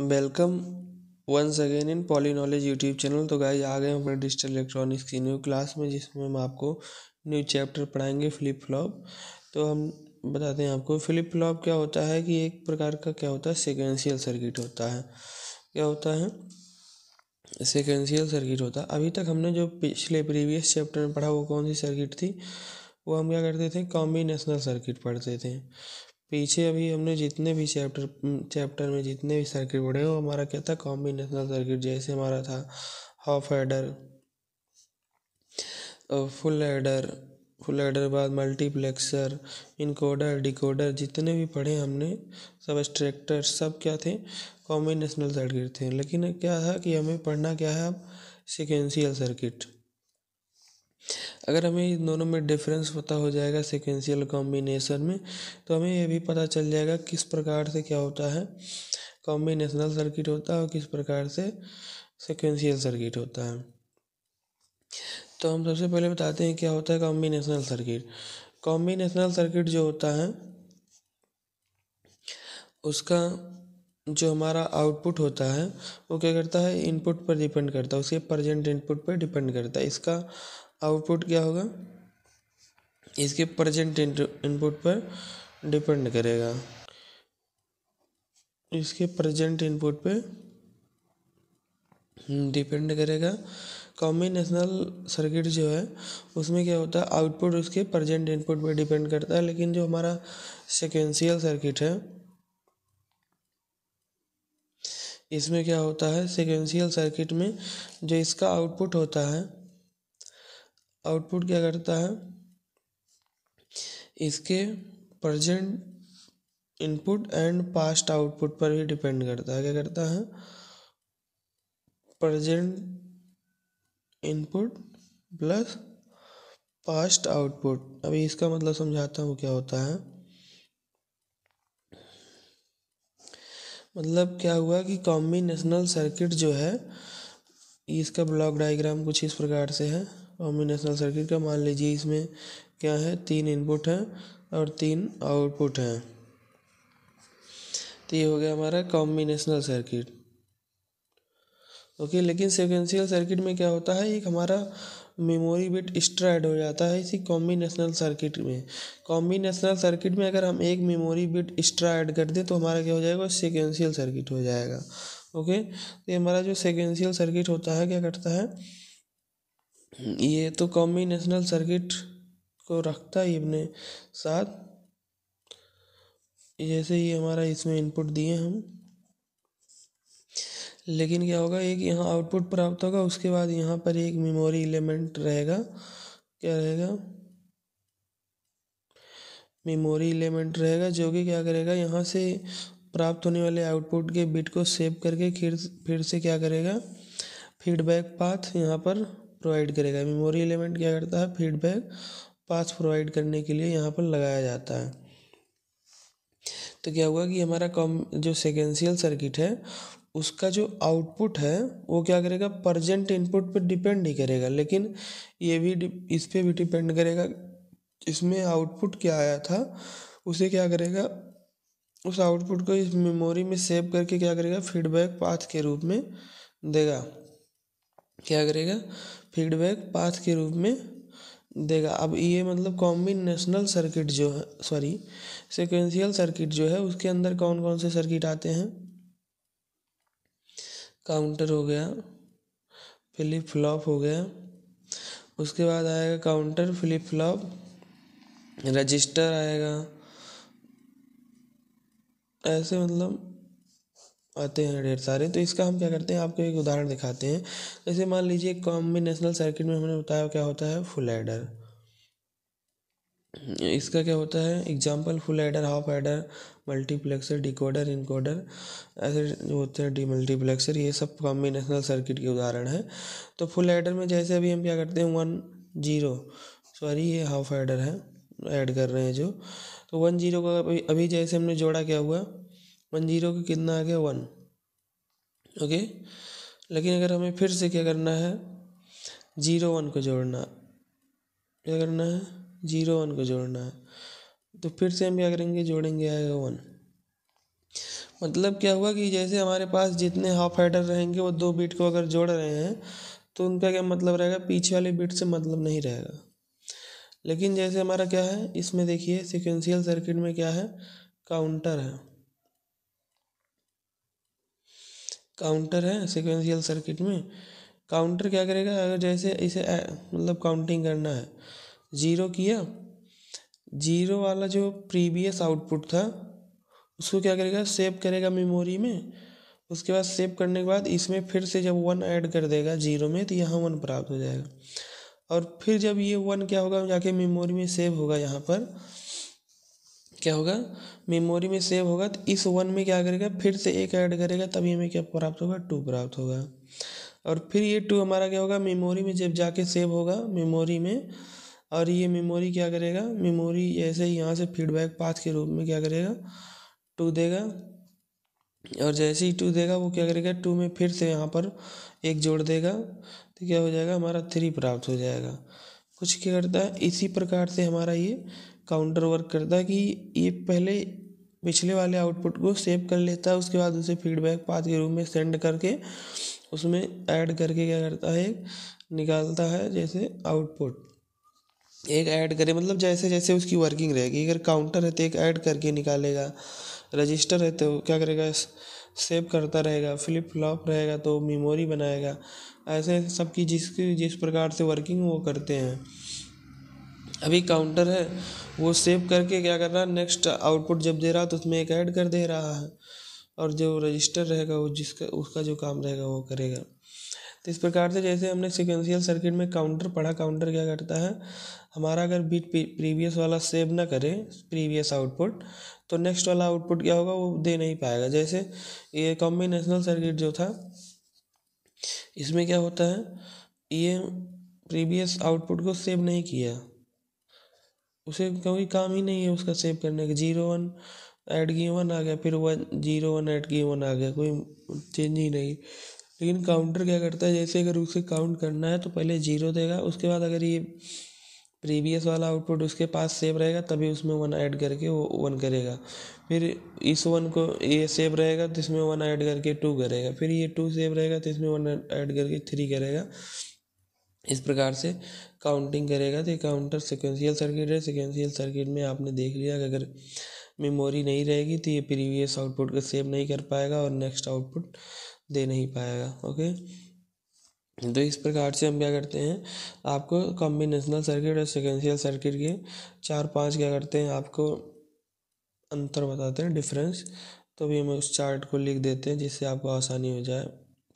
welcome once again in Poly Knowledge YouTube channel तो guys आ गए हम अपने डिजिटल इलेक्ट्रॉनिक्स की न्यू क्लास में जिसमें हम आपको न्यू चैप्टर पढ़ाएंगे फ्लिप फ्लॉप तो हम बताते हैं आपको फ्लिप फ्लॉप क्या होता है कि एक प्रकार का क्या होता है सिक्वेंशियल सर्किट होता है क्या होता है सिक्वेंशियल सर्किट होता है अभी तक हमने जो पिछले प्रीवियस चैप्टर में पढ़ा वो कौन सी सर्किट थी वो हम क्या करते थे कॉम्बिनेशनल सर्किट पढ़ते थे पीछे अभी हमने जितने भी चैप्टर चैप्टर में जितने भी सर्किट पढ़े वो हमारा क्या था कॉम्बिनेशनल सर्किट जैसे हमारा था half adder full adder full adder बाद मल्टीप्लेक्सर इनकोडर डिकोडर जितने भी पढ़े हमने सब एक्स्ट्रैक्टर सब क्या थे कॉम्बिनेशनल सर्किट थे लेकिन क्या था कि हमें पढ़ना क्या है अब सिक्वेंशियल सर्किट अगर हमें इन दोनों में डिफरेंस पता हो जाएगा सिक्वेंशियल कॉम्बिनेशन में तो हमें यह भी पता चल जाएगा किस प्रकार से क्या होता है कॉम्बिनेशनल सर्किट होता है और किस प्रकार से सिक्वेंशियल सर्किट होता है तो हम सबसे पहले बताते हैं क्या होता है कॉम्बिनेशनल सर्किट कॉम्बिनेशनल सर्किट जो होता है उसका जो हमारा आउटपुट होता है वो क्या करता है इनपुट पर डिपेंड करता है उसके प्रजेंट इनपुट पर डिपेंड करता है इसका आउटपुट क्या होगा इसके प्रेजेंट इनपुट पर डिपेंड करेगा इसके प्रेजेंट इनपुट पे डिपेंड करेगा कॉम्बिनेशनल सर्किट जो है उसमें क्या होता है आउटपुट उसके प्रेजेंट इनपुट पे डिपेंड करता है लेकिन जो हमारा सिक्वेंशियल सर्किट है इसमें क्या होता है सिक्वेंशियल सर्किट में जो इसका आउटपुट होता है आउटपुट क्या करता है इसके present input and past output पर भी डिपेंड करता है क्या करता है present input plus past output अभी इसका मतलब समझाता हूँ क्या होता है मतलब क्या हुआ कि कॉम्बिनेशनल सर्किट जो है इसका ब्लॉक डायग्राम कुछ इस प्रकार से है कॉम्बिनेशनल सर्किट का मान लीजिए इसमें क्या है तीन इनपुट हैं और तीन आउटपुट हैं तो ये हो गया हमारा कॉम्बिनेशनल सर्किट ओके लेकिन सिक्वेंशियल सर्किट में क्या होता है एक हमारा मेमोरी बिट एक्स्ट्रा ऐड हो जाता है इसी कॉम्बिनेशनल सर्किट में कॉम्बिनेशनल सर्किट में अगर हम एक मेमोरी बिट एक्स्ट्रा ऐड कर दें तो हमारा क्या हो जाएगा सिक्वेंशियल सर्किट हो जाएगा ओके तो ये हमारा जो सिक्वेंशियल सर्किट होता है क्या करता है ये तो कॉम्बिनेशनल नेशनल सर्किट को रखता ही अपने साथ जैसे ही हमारा इसमें इनपुट दिए हम लेकिन क्या होगा एक यहाँ आउटपुट प्राप्त होगा उसके बाद यहाँ पर एक मेमोरी एलिमेंट रहेगा क्या रहेगा मेमोरी एलिमेंट रहेगा जो कि क्या करेगा यहाँ से प्राप्त होने वाले आउटपुट के बिट को सेव करके फिर फिर से क्या करेगा फीडबैक पाथ यहाँ पर प्रोवाइड करेगा मेमोरी एलिमेंट क्या करता है फीडबैक पास प्रोवाइड करने के लिए यहाँ पर लगाया जाता है तो क्या हुआ कि हमारा कॉम जो सेकेंशियल सर्किट है उसका जो आउटपुट है वो क्या करेगा प्रजेंट इनपुट पर डिपेंड नहीं करेगा लेकिन ये भी इस पर भी डिपेंड करेगा इसमें आउटपुट क्या आया था उसे क्या करेगा उस आउटपुट को इस मेमोरी में सेव करके क्या करेगा फीडबैक पाथ के रूप में देगा क्या करेगा फीडबैक पाथ के रूप में देगा अब ये मतलब कॉम्बिनेशनल सर्किट जो है सॉरी सिक्वेंशियल सर्किट जो है उसके अंदर कौन कौन से सर्किट आते हैं काउंटर हो गया फ्लिप फ्लॉप हो गया उसके बाद आएगा काउंटर फ्लिप फ्लॉप रजिस्टर आएगा ऐसे मतलब आते हैं ढेर सारे तो इसका हम क्या करते हैं आपको एक उदाहरण दिखाते हैं जैसे मान लीजिए कॉम्बिनेशनल सर्किट में हमने बताया क्या होता है फुल एडर इसका क्या होता है example full adder half adder multiplexer decoder encoder ऐसे जो होते हैं डी मल्टीप्लेक्सर ये सब कॉम्बिनेशनल सर्किट के उदाहरण हैं तो फुल एडर में जैसे अभी हम क्या करते हैं वन जीरो सॉरी ये हाफ एडर है ऐड कर रहे हैं जो तो वन जीरो का अभी जैसे हमने जोड़ा क्या हुआ वन जीरो के कितना आ गया वन ओके लेकिन अगर हमें फिर से क्या करना है जीरो वन को जोड़ना क्या करना है जीरो वन को जोड़ना है तो फिर से हम क्या करेंगे जोड़ेंगे आएगा वन मतलब क्या हुआ कि जैसे हमारे पास जितने हाफ हेडर रहेंगे वो दो बीट को अगर जोड़ रहे हैं तो उनका क्या मतलब रहेगा पीछे वाले बीट से मतलब नहीं रहेगा लेकिन जैसे हमारा क्या है इसमें देखिए सिक्वेंशियल सर्किट में क्या है काउंटर है काउंटर है सिक्वेंशियल सर्किट में काउंटर क्या करेगा अगर जैसे इसे मतलब काउंटिंग करना है जीरो किया जीरो वाला जो प्रीवियस आउटपुट था उसको क्या करेगा सेव करेगा मेमोरी में उसके बाद सेव करने के बाद इसमें फिर से जब वन ऐड कर देगा जीरो में तो यहाँ वन प्राप्त हो जाएगा और फिर जब ये वन क्या होगा जाके मेमोरी में सेव होगा यहाँ पर क्या होगा मेमोरी में सेव होगा तो इस वन में क्या करेगा फिर से एक ऐड करेगा तभी हमें क्या प्राप्त होगा टू प्राप्त होगा और फिर ये टू हमारा क्या होगा मेमोरी में जब जाके सेव होगा मेमोरी में और ये मेमोरी क्या करेगा मेमोरी ऐसे ही यहाँ से फीडबैक पाथ के रूप में क्या करेगा टू देगा और जैसे ही टू देगा वो क्या करेगा टू में फिर से यहाँ पर एक जोड़ देगा तो क्या हो जाएगा हमारा थ्री प्राप्त हो जाएगा कुछ क्या करता है इसी प्रकार से हमारा ये काउंटर वर्क करता है कि ये पहले पिछले वाले आउटपुट को सेव कर लेता है उसके बाद उसे फीडबैक पाथ के रूप में सेंड करके उसमें ऐड करके क्या करता है निकालता है जैसे आउटपुट एक ऐड करे मतलब जैसे जैसे उसकी वर्किंग रहेगी अगर काउंटर है तो एक ऐड करके निकालेगा रजिस्टर है तो क्या करेगा सेव करता रहेगा फ्लिप फ्लॉप रहेगा तो मेमोरी बनाएगा ऐसे सबकी जिसकी जिस प्रकार से वर्किंग वो करते हैं अभी काउंटर है वो सेव करके क्या कर रहा है नेक्स्ट आउटपुट जब दे रहा है तो उसमें एक ऐड कर दे रहा है और जो रजिस्टर रहेगा वो जिसका उसका जो काम रहेगा वो करेगा तो इस प्रकार से जैसे हमने सिक्वेंशियल सर्किट में काउंटर पढ़ा काउंटर क्या करता है हमारा अगर बीट प्रीवियस वाला सेव ना करे प्रीवियस आउटपुट तो नेक्स्ट वाला आउटपुट क्या होगा वो दे नहीं पाएगा जैसे ये कॉम्बिनेशनल सर्किट जो था इसमें क्या होता है ये प्रीवियस आउटपुट को सेव नहीं किया उसे क्योंकि काम ही नहीं है उसका सेव करने का जीरो वन एट गी वन आ गया फिर वन जीरो वन एट गी वन आ गया कोई चेंज ही नहीं लेकिन काउंटर क्या करता है जैसे अगर उसे काउंट करना है तो पहले जीरो देगा उसके बाद अगर ये प्रीवियस वाला आउटपुट उसके पास सेव रहेगा तभी उसमें वन ऐड करके वो वन करेगा फिर इस वन को ये सेव रहेगा तो इसमें वन ऐड करके टू करेगा फिर ये टू सेव रहेगा तो इसमें वन ऐड करके थ्री करेगा इस प्रकार से काउंटिंग करेगा तो ये काउंटर सिक्वेंशियल सर्किट है सिक्वेंशियल सर्किट में आपने देख लिया कि अगर मेमोरी नहीं रहेगी तो ये प्रीवियस आउटपुट को सेव नहीं कर पाएगा और नेक्स्ट आउटपुट दे नहीं पाएगा ओके तो इस प्रकार से हम क्या करते हैं आपको कॉम्बिनेशनल सर्किट और सिक्वेंशियल सर्किट के चार पांच क्या करते हैं आपको अंतर बताते हैं डिफरेंस तो भी हम उस चार्ट को लिख देते हैं जिससे आपको आसानी हो जाए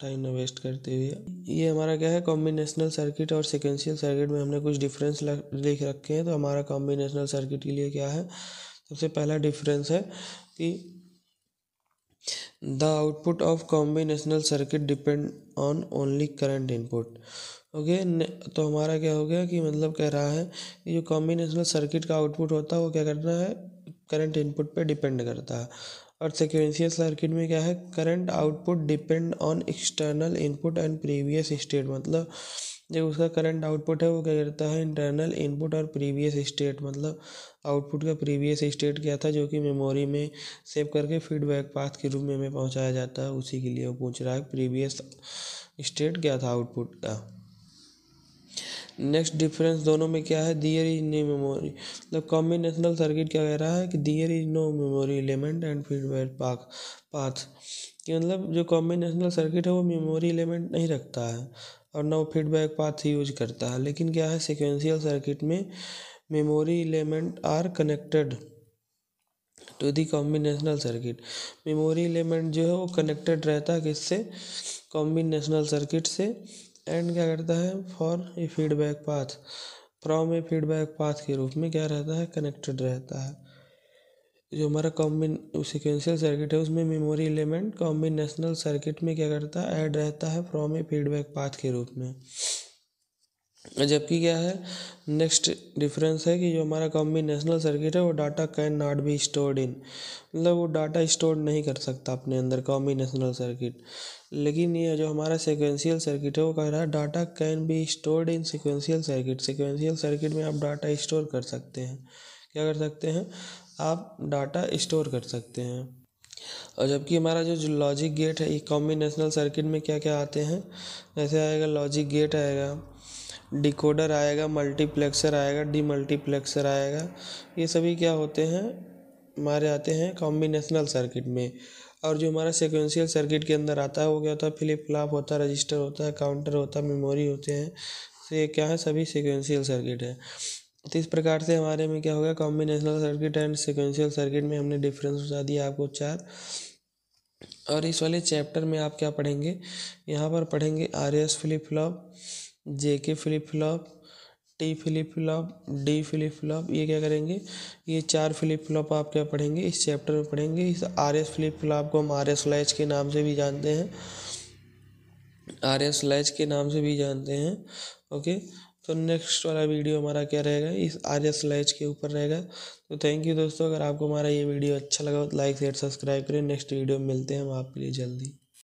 टाइम ना वेस्ट करते हुए ये हमारा क्या है कॉम्बिनेशनल सर्किट और सिक्वेंशियल सर्किट में हमने कुछ डिफरेंस लिख रखे हैं तो हमारा कॉम्बिनेशनल सर्किट के लिए क्या है सबसे पहला डिफरेंस है कि the output of combinational circuit depend on only current input okay तो हमारा क्या हो गया कि मतलब कह रहा है कि जो कॉम्बिनेशनल सर्किट का आउटपुट होता है वो क्या करना है करंट इनपुट पे डिपेंड करता है और सिक्वेंशियल सर्किट में क्या है current output depend on external input and previous state मतलब जो उसका करंट आउटपुट है वो क्या करता है इंटरनल इनपुट और प्रीवियस स्टेट मतलब आउटपुट का प्रीवियस स्टेट क्या था जो कि मेमोरी में सेव करके फीडबैक पाथ के रूप में हमें पहुंचाया जाता है उसी के लिए वो पूछ रहा है प्रीवियस स्टेट क्या था आउटपुट का नेक्स्ट डिफरेंस दोनों में क्या है दियर इज नो मेमोरी मतलब कॉम्बिनेशनल सर्किट क्या कह रहा है कि there is no memory element and feedback पाक पाथ कि मतलब जो कॉम्बिनेशनल सर्किट है वो मेमोरी एलिमेंट नहीं रखता है और ना वो फीडबैक पाथ यूज करता है लेकिन क्या है सिक्वेंशियल सर्किट में memory element are connected to the combinational circuit memory element जो है वो कनेक्टेड रहता है किससे कॉम्बिनेशनल सर्किट से एंड क्या करता है for a feedback path from a feedback path के रूप में क्या रहता है कनेक्टेड रहता है जो हमारा कॉम्बिन सिक्वेंशियल सर्किट है उसमें मेमोरी एलिमेंट कॉम्बिनेशनल सर्किट में क्या करता है ऐड रहता है फ्रॉम ए फीडबैक पाथ के रूप में जबकि क्या है नेक्स्ट डिफरेंस है कि जो हमारा कॉम्बिनेशनल सर्किट है वो data can not be stored in मतलब वो डाटा स्टोर नहीं कर सकता अपने अंदर कॉम्बिनेशनल सर्किट लेकिन ये जो हमारा सिक्वेंशियल सर्किट है वो कह रहा है data can be stored in sequential circuit sequential circuit में आप डाटा स्टोर कर सकते हैं क्या कर सकते हैं आप डाटा स्टोर कर सकते हैं और जबकि हमारा जो, लॉजिक गेट है ये कॉम्बिनेशनल सर्किट में क्या क्या आते हैं जैसे आएगा लॉजिक गेट आएगा डिकोडर आएगा मल्टीप्लेक्सर आएगा डी मल्टीप्लेक्सर आएगा ये सभी क्या होते हैं हमारे आते हैं कॉम्बिनेशनल सर्किट में और जो हमारा सिक्वेंशियल सर्किट के अंदर आता है वो क्या होता है फ्लिप फ्लॉप होता है रजिस्टर होता है काउंटर होता है मेमोरी होते हैं तो ये क्या है सभी सिक्वेंशियल सर्किट है तो इस प्रकार से हमारे में क्या हो गया combinational circuit and sequential circuit में हमने डिफरेंस बता दिया आपको चार और इस वाले चैप्टर में आप क्या पढ़ेंगे यहाँ पर पढ़ेंगे R S flip flop J K flip flop T flip flop D flip flop ये क्या करेंगे ये चार फ्लिप फ्लॉप आप क्या पढ़ेंगे इस चैप्टर में पढ़ेंगे इस आर एस फ्लिप फ्लॉप को हम आर एस लैच के नाम से भी जानते हैं आर एस लैच के नाम से भी जानते हैं ओके तो नेक्स्ट वाला वीडियो हमारा क्या रहेगा इस आर एस लैच के ऊपर रहेगा तो थैंक यू दोस्तों अगर आपको हमारा ये वीडियो अच्छा लगा तो लाइक शेयर सब्सक्राइब करें नेक्स्ट वीडियो मिलते हैं हम आपके लिए जल्दी